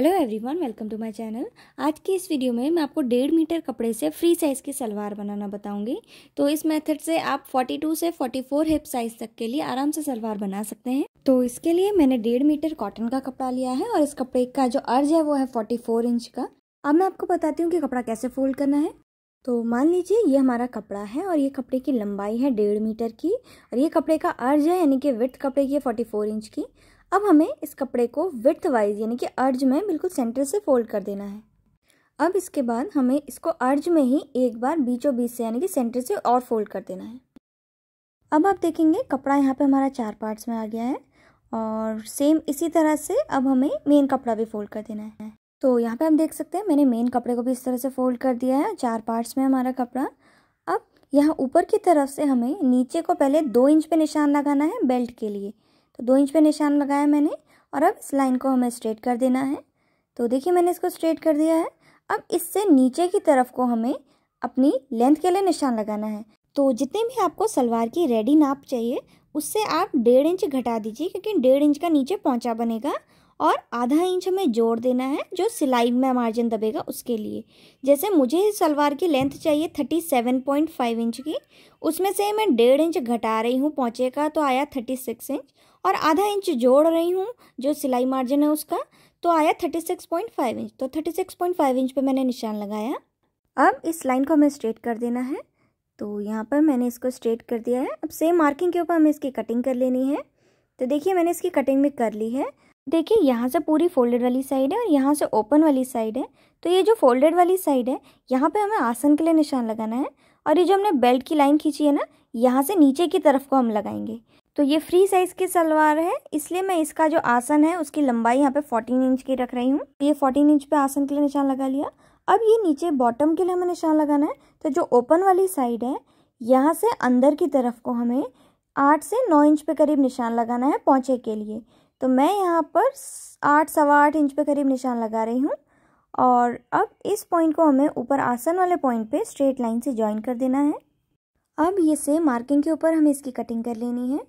hello everyone welcome to my channel आज की इस वीडियो में मैं आपको डेढ़ मीटर कपड़े से फ्री साइज़ की सलवार बनाना बताऊंगी तो इस मेथड से आप 42 से 44 हिप साइज़ तक के लिए आराम से सलवार बना सकते हैं तो इसके लिए मैंने डेढ़ मीटर कॉटन का कपड़ा लिया है और इस कपड़े का जो अर्ज है वो है फोर्टी इंच का अब मैं आपको बताती हूँ कि कपड़ा कैसे फोल्ड करना है तो मान लीजिए ये हमारा कपड़ा है और ये कपड़े की लंबाई है डेढ़ मीटर की और ये कपड़े का अर्ज है यानी कि विथ कपड़े की है फोर्टी इंच की अब हमें इस कपड़े को विथ वाइज यानी कि अर्ज में बिल्कुल सेंटर से फोल्ड कर देना है अब इसके बाद हमें इसको अर्ज में ही एक बार बीचों बीच से यानी कि सेंटर से और फोल्ड कर देना है अब आप देखेंगे कपड़ा यहाँ पे हमारा चार पार्ट्स में आ गया है और सेम इसी तरह से अब हमें मेन कपड़ा भी फोल्ड कर देना है तो यहाँ पे हम देख सकते हैं मैंने मेन कपड़े को भी इस तरह से फोल्ड कर दिया है चार पार्ट्स में हमारा कपड़ा अब यहाँ ऊपर की तरफ से हमें नीचे को पहले दो इंच पे निशान लगाना है बेल्ट के लिए तो दो इंच पे निशान लगाया मैंने और अब इस लाइन को हमें स्ट्रेट कर देना है तो देखिए मैंने इसको स्ट्रेट कर दिया है अब इससे नीचे की तरफ को हमें अपनी लेंथ के लिए निशान लगाना है तो जितने भी आपको सलवार की रेडी नाप चाहिए उससे आप डेढ़ इंच घटा दीजिए क्योंकि डेढ़ इंच का नीचे पहुँचा बनेगा और आधा इंच हमें जोड़ देना है जो सिलाई में मार्जिन दबेगा उसके लिए जैसे मुझे इस सलवार की लेंथ चाहिए thirty seven point five inch की उसमें से मैं डेढ़ इंच घटा रही हूँ पहुँचे का तो आया थर्टी सिक्स इंच और आधा इंच जोड़ रही हूँ जो सिलाई मार्जिन है उसका तो आया thirty six point five inch तो thirty six point five inch पर मैंने निशान लगाया अब इस लाइन को हमें स्ट्रेट कर देना है तो यहाँ पर मैंने इसको स्ट्रेट कर दिया है अब सेम मार्किंग के ऊपर हमें इसकी कटिंग कर लेनी है तो देखिए मैंने इसकी कटिंग भी कर ली है देखिए यहाँ से पूरी फोल्डेड वाली साइड है और यहाँ से ओपन वाली साइड है तो ये जो फोल्डेड वाली साइड है यहाँ पे हमें आसन के लिए निशान लगाना है और ये जो हमने बेल्ट की लाइन खींची है ना यहाँ से नीचे की तरफ को हम लगाएंगे तो ये फ्री साइज़ की सलवार है इसलिए मैं इसका जो आसन है उसकी लंबाई यहाँ पे 14 इंच की रख रही हूँ तो ये 14 इंच पे आसन के लिए निशान लगा लिया अब ये नीचे बॉटम के लिए हमें निशान लगाना है तो जो ओपन वाली साइड है यहाँ से अंदर की तरफ को हमें आठ से नौ इंच पे करीब निशान लगाना है पहुँचे के लिए तो मैं यहाँ पर आठ सवा आठ इंच पे करीब निशान लगा रही हूँ और अब इस पॉइंट को हमें ऊपर आसन वाले पॉइंट पे स्ट्रेट लाइन से ज्वाइन कर देना है अब ये से मार्किंग के ऊपर हमें इसकी कटिंग कर लेनी है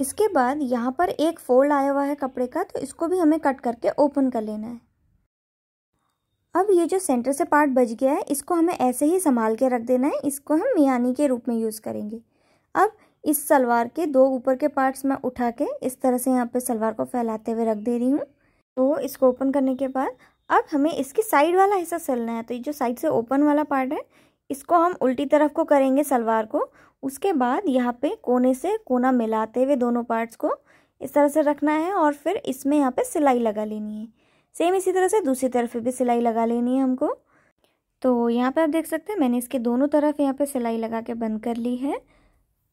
इसके बाद यहाँ पर एक फोल्ड आया हुआ है कपड़े का तो इसको भी हमें कट करके ओपन कर लेना है अब ये जो सेंटर से पार्ट बच गया है इसको हमें ऐसे ही संभाल के रख देना है इसको हम मियानी के रूप में यूज़ करेंगे अब इस सलवार के दो ऊपर के पार्ट्स मैं उठा के इस तरह से यहाँ पे सलवार को फैलाते हुए रख दे रही हूँ तो इसको ओपन करने के बाद अब हमें इसके साइड वाला हिस्सा सिलना है तो ये जो साइड से ओपन वाला पार्ट है इसको हम उल्टी तरफ को करेंगे सलवार को उसके बाद यहाँ पे कोने से कोना मिलाते हुए दोनों पार्ट्स को इस तरह से रखना है और फिर इसमें यहाँ पे सिलाई लगा लेनी है सेम इसी तरह से दूसरी तरफ भी सिलाई लगा लेनी है हमको तो यहाँ पे आप देख सकते हैं मैंने इसके दोनों तरफ यहाँ पे सिलाई लगा के बंद कर ली है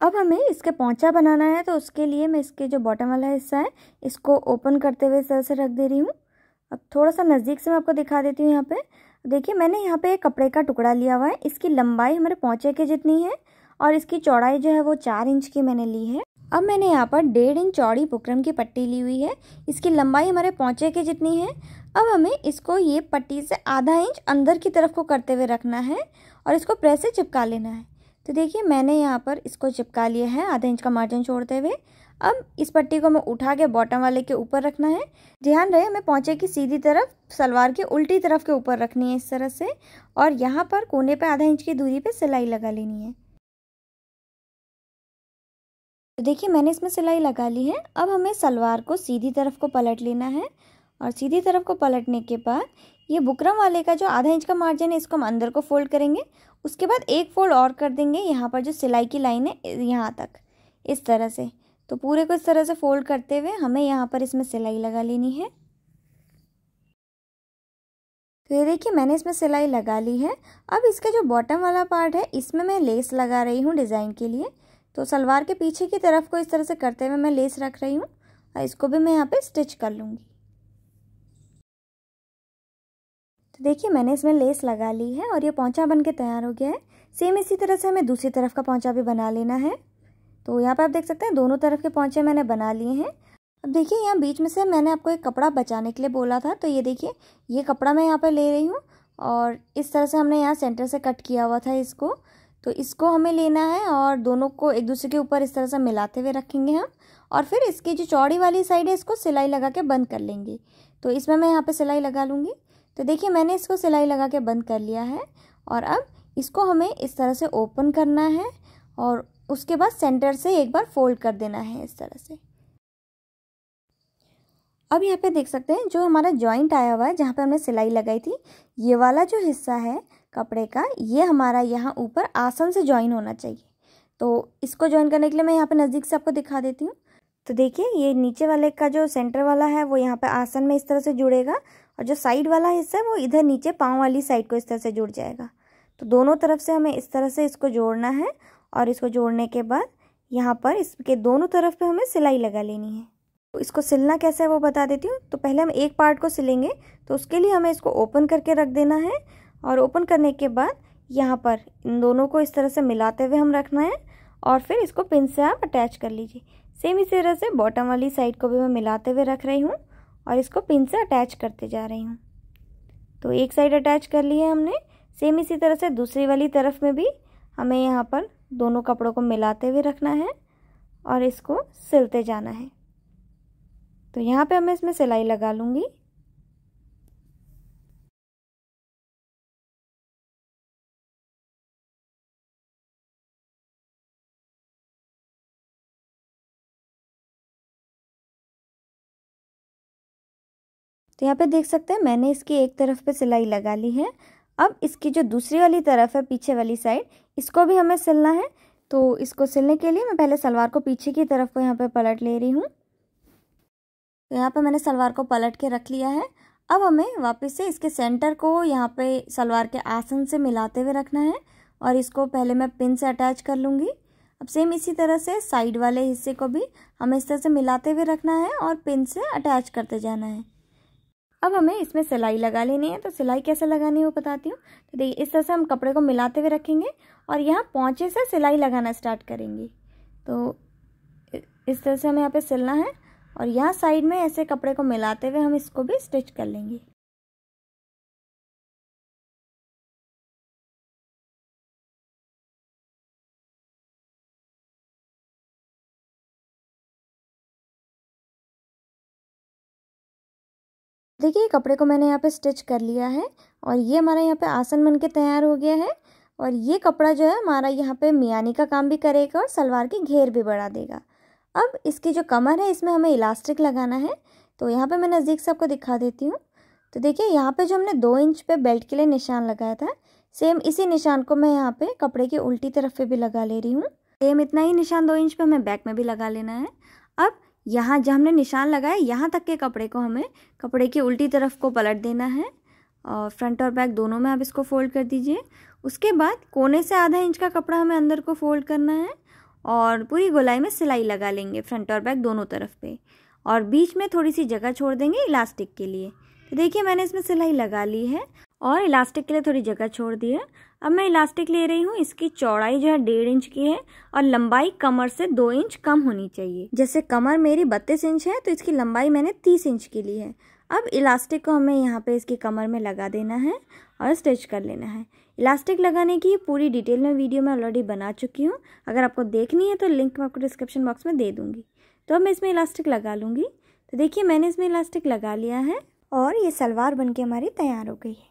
अब हमें इसके पौंचा बनाना है तो उसके लिए मैं इसके जो बॉटम वाला हिस्सा है इसको ओपन करते हुए सर से रख दे रही हूँ अब थोड़ा सा नज़दीक से मैं आपको दिखा देती हूँ यहाँ पे देखिए मैंने यहाँ पे एक कपड़े का टुकड़ा लिया हुआ है इसकी लंबाई हमारे पौंचे के जितनी है और इसकी चौड़ाई जो है वो चार इंच की मैंने ली है अब मैंने यहाँ पर डेढ़ इंच चौड़ी बुकरम की पट्टी ली हुई है इसकी लंबाई हमारे पौंचे के जितनी है अब हमें इसको ये पट्टी से आधा इंच अंदर की तरफ को करते हुए रखना है और इसको प्रेस से चिपका लेना है तो देखिए मैंने यहाँ पर इसको चिपका लिया है आधा इंच का मार्जिन छोड़ते हुए अब इस पट्टी को हमें उठा के बॉटम वाले के ऊपर रखना है ध्यान रहे हमें पहुँचे की सीधी तरफ सलवार के उल्टी तरफ के ऊपर रखनी है इस तरह से और यहाँ पर कोने पर आधा इंच की दूरी पर सिलाई लगा लेनी है तो देखिए मैंने इसमें सिलाई लगा ली है अब हमें सलवार को सीधी तरफ को पलट लेना है और सीधी तरफ को पलटने के बाद ये बुकरम वाले का जो आधा इंच का मार्जिन है इसको हम अंदर को फोल्ड करेंगे उसके बाद एक फोल्ड और कर देंगे यहाँ पर जो सिलाई की लाइन है यहाँ तक इस तरह से तो पूरे को इस तरह से फोल्ड करते हुए हमें यहाँ पर इसमें सिलाई लगा लेनी है तो ये देखिए मैंने इसमें सिलाई लगा ली है अब इसका जो बॉटम वाला पार्ट है इसमें मैं लेस लगा रही हूँ डिज़ाइन के लिए तो सलवार के पीछे की तरफ को इस तरह से करते हुए मैं लेस रख रही हूँ और इसको भी मैं यहाँ पे स्टिच कर लूँगी देखिए मैंने इसमें लेस लगा ली है और ये पौचा बन के तैयार हो गया है सेम इसी तरह से हमें दूसरी तरफ का पौचा भी बना लेना है तो यहाँ पर आप देख सकते हैं दोनों तरफ के पौचे मैंने बना लिए हैं अब देखिए यहाँ बीच में से मैंने आपको एक कपड़ा बचाने के लिए बोला था तो ये देखिए ये कपड़ा मैं यहाँ पर ले रही हूँ और इस तरह से हमने यहाँ सेंटर से कट किया हुआ था इसको तो इसको हमें लेना है और दोनों को एक दूसरे के ऊपर इस तरह से मिलाते हुए रखेंगे हम और फिर इसकी जो चौड़ी वाली साइड है इसको सिलाई लगा के बंद कर लेंगे तो इसमें मैं यहाँ पे सिलाई लगा लूँगी तो देखिए मैंने इसको सिलाई लगा के बंद कर लिया है और अब इसको हमें इस तरह से ओपन करना है और उसके बाद सेंटर से एक बार फोल्ड कर देना है इस तरह से अब यहाँ पे देख सकते हैं जो हमारा जॉइंट आया हुआ है जहाँ पे हमने सिलाई लगाई थी ये वाला जो हिस्सा है कपड़े का ये हमारा यहाँ ऊपर आसन से ज्वाइन होना चाहिए तो इसको ज्वाइन करने के लिए मैं यहाँ पे नज़दीक से आपको दिखा देती हूँ तो देखिए ये नीचे वाले का जो सेंटर वाला है वो यहाँ पे आसन में इस तरह से जुड़ेगा और जो साइड वाला हिस्सा है वो इधर नीचे पाँव वाली साइड को इस तरह से जुड़ जाएगा तो दोनों तरफ से हमें इस तरह से इसको जोड़ना है और इसको जोड़ने के बाद यहाँ पर इसके दोनों तरफ पे हमें सिलाई लगा लेनी है तो इसको सिलना कैसे है वो बता देती हूँ तो पहले हम एक पार्ट को सिलेंगे तो उसके लिए हमें इसको ओपन करके रख देना है और ओपन करने के बाद यहाँ पर इन दोनों को इस तरह से मिलाते हुए हम रखना है और फिर इसको पिन से आप अटैच कर लीजिए सेम इसी तरह से बॉटम वाली साइड को भी मैं मिलाते हुए रख रही हूँ और इसको पिन से अटैच करते जा रही हूँ तो एक साइड अटैच कर लिया है हमने सेम इसी तरह से दूसरी वाली तरफ में भी हमें यहाँ पर दोनों कपड़ों को मिलाते हुए रखना है और इसको सिलते जाना है तो यहाँ पे हमें इसमें सिलाई लगा लूँगी तो यहाँ पे देख सकते हैं मैंने इसकी एक तरफ पे सिलाई लगा ली है अब इसकी जो दूसरी वाली तरफ है पीछे वाली साइड इसको भी हमें सिलना है तो इसको सिलने के लिए मैं पहले सलवार को पीछे की तरफ को यहाँ पर पलट ले रही हूँ तो यहाँ पर मैंने सलवार को पलट के रख लिया है अब हमें वापस से इसके सेंटर को यहाँ पे सलवार के आसन से मिलाते हुए रखना है और इसको पहले मैं पिन से अटैच कर लूँगी अब सेम इसी तरह से साइड वाले हिस्से को भी हमें इस तरह से मिलाते हुए रखना है और पिन से अटैच करते जाना है अब हमें इसमें सिलाई लगा लेनी है तो सिलाई कैसे लगानी है वो बताती हूँ तो देखिए इस तरह से हम कपड़े को मिलाते हुए रखेंगे और यहाँ पौचे से सिलाई लगाना स्टार्ट करेंगे तो इस तरह से हमें यहाँ पे सिलना है और यहाँ साइड में ऐसे कपड़े को मिलाते हुए हम इसको भी स्टिच कर लेंगे देखिए कपड़े को मैंने यहाँ पे स्टिच कर लिया है और ये हमारा यहाँ पे आसन बन के तैयार हो गया है और ये कपड़ा जो है हमारा यहाँ पे मियानी का काम भी करेगा और सलवार की घेर भी बढ़ा देगा अब इसकी जो कमर है इसमें हमें इलास्टिक लगाना है तो यहाँ पे मैं नज़दीक से आपको दिखा देती हूँ तो देखिए यहाँ पर जो हमने दो इंच पर बेल्ट के लिए निशान लगाया था सेम इसी निशान को मैं यहाँ पर कपड़े की उल्टी तरफ पर भी लगा ले रही हूँ सेम इतना ही निशान दो इंच पर हमें बैक में भी लगा लेना है अब यहाँ जहाँ हमने निशान लगाया यहाँ तक के कपड़े को हमें कपड़े की उल्टी तरफ को पलट देना है और फ्रंट और बैक दोनों में आप इसको फोल्ड कर दीजिए उसके बाद कोने से आधा इंच का कपड़ा हमें अंदर को फोल्ड करना है और पूरी गोलाई में सिलाई लगा लेंगे फ्रंट और बैक दोनों तरफ पे और बीच में थोड़ी सी जगह छोड़ देंगे इलास्टिक के लिए तो देखिए मैंने इसमें सिलाई लगा ली है और इलास्टिक के लिए थोड़ी जगह छोड़ दी है अब मैं इलास्टिक ले रही हूँ इसकी चौड़ाई जो है डेढ़ इंच की है और लंबाई कमर से दो इंच कम होनी चाहिए जैसे कमर मेरी बत्तीस इंच है तो इसकी लंबाई मैंने तीस इंच की ली है अब इलास्टिक को हमें यहाँ पे इसकी कमर में लगा देना है और स्टिच कर लेना है इलास्टिक लगाने की पूरी डिटेल में वीडियो में ऑलरेडी बना चुकी हूँ अगर आपको देखनी है तो लिंक मैं आपको डिस्क्रिप्शन बॉक्स में दे दूँगी तो अब मैं इसमें इलास्टिक लगा लूँगी तो देखिए मैंने इसमें इलास्टिक लगा लिया है और ये सलवार बनके हमारी तैयार हो गई है